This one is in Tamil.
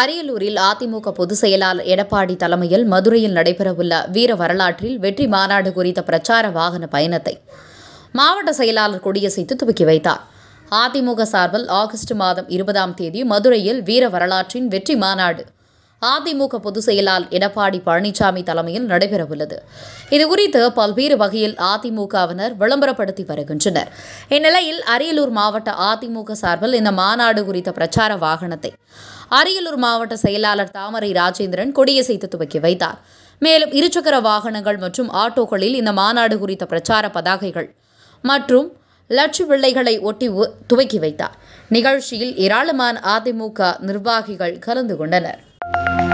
அரியலூரில் அதிமுக பொதுச் செயலாளர் எடப்பாடி தலைமையில் மதுரையில் நடைபெறவுள்ள வீர வரலாற்றில் வெற்றி மாநாடு குறித்த பிரச்சார வாகன பயணத்தை மாவட்ட செயலாளர் கொடியசைத்து துவக்கி வைத்தார் அதிமுக சார்பில் ஆகஸ்ட் மாதம் இருபதாம் தேதி மதுரையில் வீர வரலாற்றின் வெற்றி மாநாடு அதிமுக பொதுச் செயலாளர் எடப்பாடி பழனிசாமி தலைமையில் நடைபெறவுள்ளது இதுகுறித்து பல்வேறு வகையில் அதிமுகவினர் விளம்பரப்படுத்தி வருகின்றனர் இந்நிலையில் அரியலூர் மாவட்ட அதிமுக சார்பில் இந்த மாநாடு குறித்த பிரச்சார வாகனத்தை அரியலூர் மாவட்ட செயலாளர் தாமரை ராஜேந்திரன் கொடியசைத்து துவக்கி வைத்தார் மேலும் இருசக்கர வாகனங்கள் மற்றும் ஆட்டோக்களில் இந்த மாநாடு குறித்த பிரச்சார பதாகைகள் மற்றும் லட்சு பிள்ளைகளை ஒட்டி துவக்கி வைத்தார் நிகழ்ச்சியில் ஏராளமான அதிமுக நிர்வாகிகள் கலந்து கொண்டனர் you